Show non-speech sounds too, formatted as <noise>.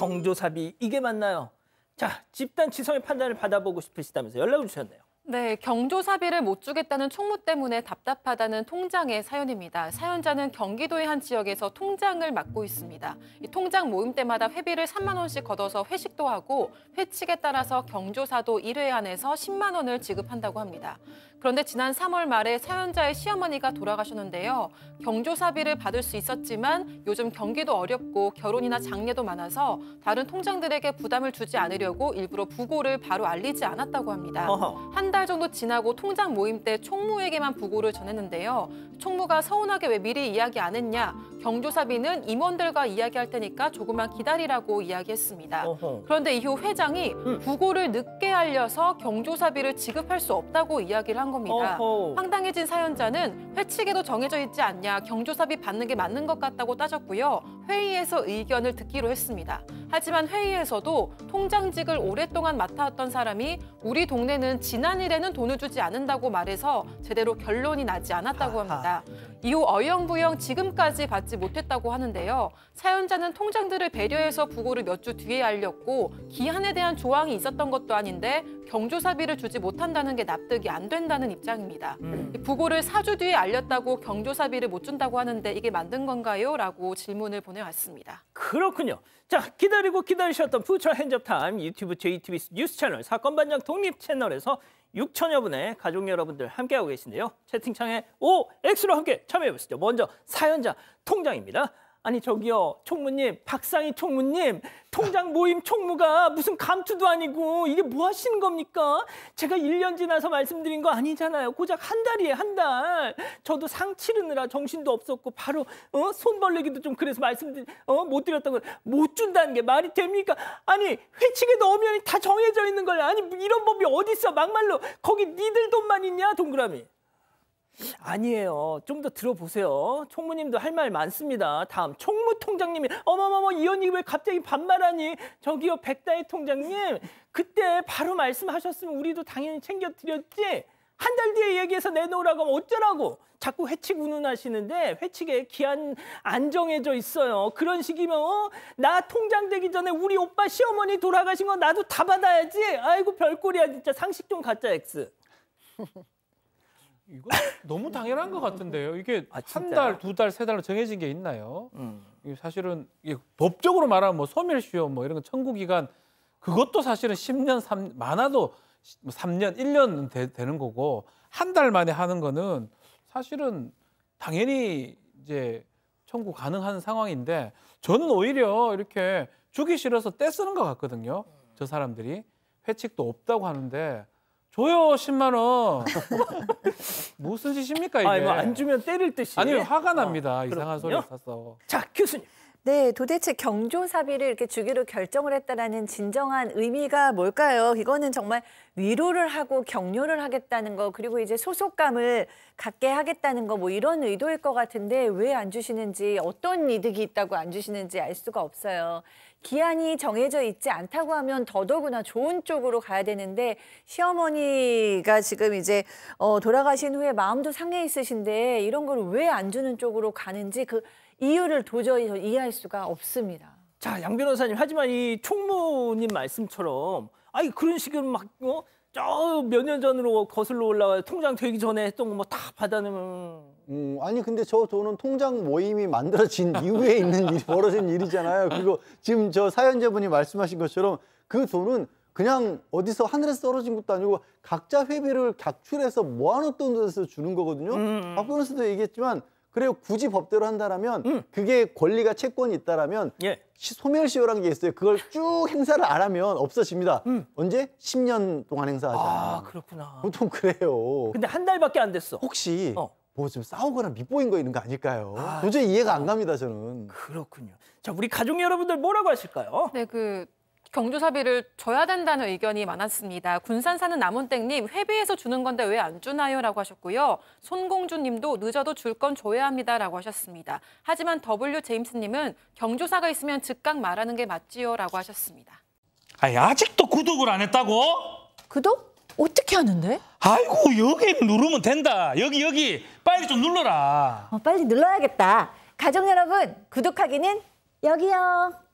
경조사비 이게 맞나요? 자, 집단 치성의 판단을 받아보고 싶으시다면서 연락을 주셨네요. 네, 경조사비를 못 주겠다는 총무 때문에 답답하다는 통장의 사연입니다. 사연자는 경기도의 한 지역에서 통장을 맡고 있습니다. 이 통장 모임 때마다 회비를 3만 원씩 걷어서 회식도 하고 회칙에 따라서 경조사도 1회 안에서 10만 원을 지급한다고 합니다. 그런데 지난 3월 말에 사연자의 시어머니가 돌아가셨는데요. 경조사비를 받을 수 있었지만 요즘 경기도 어렵고 결혼이나 장례도 많아서 다른 통장들에게 부담을 주지 않으려고 일부러 부고를 바로 알리지 않았다고 합니다. 한 한달 정도 지나고 통장 모임 때 총무에게만 부고를 전했는데요. 총무가 서운하게 왜 미리 이야기 안 했냐. 경조사비는 임원들과 이야기할 테니까 조금만 기다리라고 이야기했습니다. 어허. 그런데 이후 회장이 음. 부고를 늦게 알려서 경조사비를 지급할 수 없다고 이야기를 한 겁니다. 어허. 황당해진 사연자는 회칙에도 정해져 있지 않냐. 경조사비 받는 게 맞는 것 같다고 따졌고요. 회의에서 의견을 듣기로 했습니다. 하지만 회의에서도 통장직을 오랫동안 맡아왔던 사람이 우리 동네는 지난 집안일에는 돈을 주지 않는다고 말해서 제대로 결론이 나지 않았다고 합니다. 이후 어영부영 지금까지 받지 못했다고 하는데요. 사연자는 통장들을 배려해서 부고를 몇 주 뒤에 알렸고 기한에 대한 조항이 있었던 것도 아닌데 경조사비를 주지 못한다는 게 납득이 안 된다는 입장입니다. 음. 부고를 사주 뒤에 알렸다고 경조사비를 못 준다고 하는데 이게 만든 건가요? 라고 질문을 보내왔습니다. 그렇군요. 자, 기다리고 기다리셨던 푸처핸즈업타임 유튜브 JTB 뉴스 채널 사건 반장 독립 채널에서 6천여 분의 가족 여러분들 함께하고 계신데요. 채팅창에 OX로 함께 참여해보시죠. 먼저 사연자 통장입니다. 아니 저기요 총무님 박상희 총무님 통장 모임 총무가 무슨 감투도 아니고 이게 뭐 하시는 겁니까? 제가 1년 지나서 말씀드린 거 아니잖아요. 고작 한 달이에요 한 달. 저도 상 치르느라 정신도 없었고 바로 어? 손벌레기도 좀 그래서 말씀드린 어? 못 드렸던 걸 못 준다는 게 말이 됩니까? 아니 회칙에 넣으면 다 정해져 있는 걸 아니 이런 법이 어디 있어 막말로 거기 니들 돈만 있냐 동그라미. 아니에요. 좀 더 들어보세요. 총무님도 할 말 많습니다. 다음 총무 통장님이 어머머머 이 언니 왜 갑자기 반말하니? 저기요 백다의 통장님 그때 바로 말씀하셨으면 우리도 당연히 챙겨드렸지. 한 달 뒤에 얘기해서 내놓으라고 하면 어쩌라고. 자꾸 회칙 운운하시는데 회칙에 기한 안 정해져 있어요. 그런 식이면 어? 나 통장 되기 전에 우리 오빠 시어머니 돌아가신 거 나도 다 받아야지. 아이고 별꼴이야 진짜 상식 좀 가짜 엑스. <laughs> 이거 너무 당연한 것 같은데요. 이게 아, 한 달, 두 달, 세 달로 정해진 게 있나요? 음. 이게 사실은 이게 법적으로 말하면 뭐 소멸시효 뭐 이런 거 청구 기간 그것도 사실은 10년 3 많아도 3년, 뭐 1년 되, 되는 거고 한 달 만에 하는 거는 사실은 당연히 이제 청구 가능한 상황인데 저는 오히려 이렇게 주기 싫어서 떼쓰는 것 같거든요. 저 사람들이 회칙도 없다고 하는데 줘요 10만 원. <laughs> 무슨 짓입니까 이게? 아니, 뭐 뭐안 주면 때릴 듯이. 아니 화가 어, 납니다. 어, 이상한 소리 그렇군자 교수님. 네, 도대체 경조사비를 이렇게 주기로 결정을 했다라는 진정한 의미가 뭘까요? 이거는 정말 위로를 하고 격려를 하겠다는 거, 그리고 이제 소속감을 갖게 하겠다는 거, 뭐 이런 의도일 것 같은데 왜 안 주시는지, 어떤 이득이 있다고 안 주시는지 알 수가 없어요. 기한이 정해져 있지 않다고 하면 더더구나 좋은 쪽으로 가야 되는데 시어머니가 지금 이제 어, 돌아가신 후에 마음도 상해 있으신데 이런 걸 왜 안 주는 쪽으로 가는지 그 이유를 도저히 이해할 수가 없습니다. 자, 양 변호사님, 하지만 이 총무님 말씀처럼 아니 그런 식으로 막 어? 저몇 년 전으로 거슬러 올라가 통장 되기 전에 했던 거 뭐 다 받아내면 음, 아니 근데 저 돈은 통장 모임이 만들어진 <laughs> 이후에 있는 일이 벌어진 일이잖아요. 그리고 지금 저 사연자분이 말씀하신 것처럼 그 돈은 그냥 어디서 하늘에서 떨어진 것도 아니고 각자 회비를 각출해서 모아놓던 데서 주는 거거든요. 음. 박 변호사도 얘기했지만 그리고 굳이 법대로 한다라면 음. 그게 권리가 채권이 있다라면 예. 소멸시효라는 게 있어요. 그걸 쭉 행사를 안 하면 없어집니다. 음. 언제? 10년 동안 행사하잖아요. 아 그렇구나. 보통 그래요. 근데 한 달밖에 안 됐어. 혹시 어. 뭐좀 싸우거나 밉보인 거 있는 거 아닐까요? 아, 도저히 이해가 아, 안 갑니다, 저는. 그렇군요. 자, 우리 가족 여러분들 뭐라고 하실까요? 네, 그 경조사비를 줘야 된다는 의견이 많았습니다. 군산 사는 남원땡님 회비에서 주는 건데 왜 안 주나요? 라고 하셨고요. 손공주님도 늦어도 줄 건 줘야 합니다. 라고 하셨습니다. 하지만 W 제임스님은 경조사가 있으면 즉각 말하는 게 맞지요? 라고 하셨습니다. 아니, 아직도 구독을 안 했다고? 구독? 어떻게 하는데? 아이고 여기 누르면 된다. 여기 여기 빨리 좀 눌러라. 어, 빨리 눌러야겠다. 가족 여러분 구독하기는 여기요.